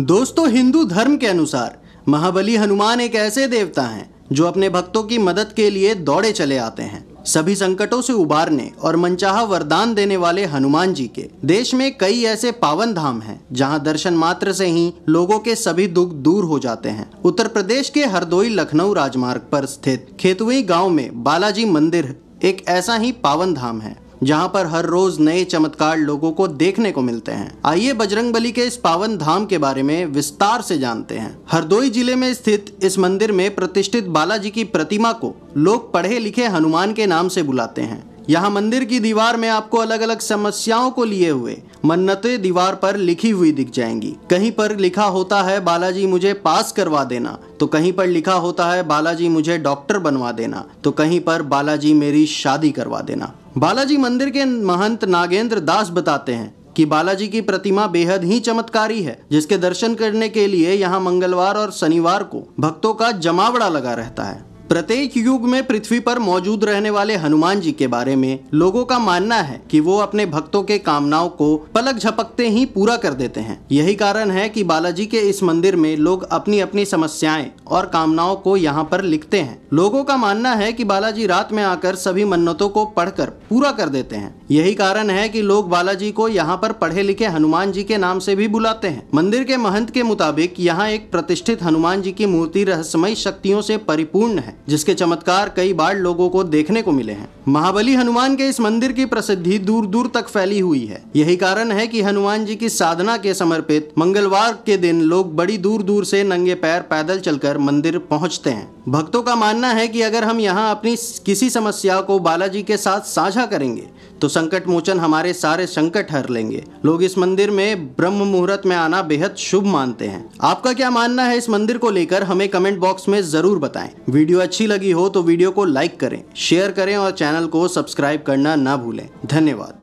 दोस्तों हिंदू धर्म के अनुसार महाबली हनुमान एक ऐसे देवता हैं जो अपने भक्तों की मदद के लिए दौड़े चले आते हैं सभी संकटों से उबारने और मनचाहा वरदान देने वाले हनुमान जी के देश में कई ऐसे पावन धाम हैं जहां दर्शन मात्र से ही लोगों के सभी दुख दूर हो जाते हैं उत्तर प्रदेश के हरदोई लखनऊ राजमार्ग पर स्थित खेतुई गांव में बालाजी मंदिर एक ऐसा ही पावन धाम है जहां पर हर रोज नए चमत्कार लोगों को देखने को मिलते हैं आइए बजरंग बली के इस पावन धाम के बारे में विस्तार से जानते हैं हरदोई जिले में स्थित इस मंदिर में प्रतिष्ठित बालाजी की प्रतिमा को लोग पढ़े लिखे हनुमान के नाम से बुलाते हैं यहाँ मंदिर की दीवार में आपको अलग अलग समस्याओं को लिए हुए मन्नतें दीवार पर लिखी हुई दिख जाएंगी कहीं पर लिखा होता है बालाजी मुझे पास करवा देना तो कहीं पर लिखा होता है बालाजी मुझे डॉक्टर बनवा देना तो कहीं पर बालाजी मेरी शादी करवा देना बालाजी मंदिर के महंत नागेंद्र दास बताते हैं कि बालाजी की प्रतिमा बेहद ही चमत्कारी है जिसके दर्शन करने के लिए यहाँ मंगलवार और शनिवार को भक्तों का जमावड़ा लगा रहता है प्रत्येक युग में पृथ्वी पर मौजूद रहने वाले हनुमान जी के बारे में लोगों का मानना है कि वो अपने भक्तों के कामनाओं को पलक झपकते ही पूरा कर देते हैं यही कारण है कि बालाजी के इस मंदिर में लोग अपनी अपनी समस्याएं और कामनाओं को यहाँ पर लिखते हैं लोगों का मानना है कि बालाजी रात में आकर सभी मन्नतों को पढ़कर पूरा कर देते हैं यही कारण है कि लोग बालाजी को यहाँ पर पढ़े लिखे हनुमान जी के नाम से भी बुलाते हैं मंदिर के महंत के मुताबिक यहाँ एक प्रतिष्ठित हनुमान जी की मूर्ति रहस्यमय शक्तियों से परिपूर्ण है जिसके चमत्कार कई बार लोगों को देखने को मिले हैं महाबली हनुमान के इस मंदिर की प्रसिद्धि दूर दूर तक फैली हुई है यही कारण है कि हनुमान जी की साधना के समर्पित मंगलवार के दिन लोग बड़ी दूर दूर से नंगे पैर पैदल चलकर मंदिर पहुंचते हैं भक्तों का मानना है कि अगर हम यहाँ अपनी किसी समस्या को बालाजी के साथ साझा करेंगे तो संकट मोचन हमारे सारे संकट हर लेंगे लोग इस मंदिर में ब्रह्म मुहूर्त में आना बेहद शुभ मानते हैं आपका क्या मानना है इस मंदिर को लेकर हमें कमेंट बॉक्स में जरूर बताएं वीडियो अच्छी लगी हो तो वीडियो को लाइक करें शेयर करें और चैनल को सब्सक्राइब करना ना भूलें धन्यवाद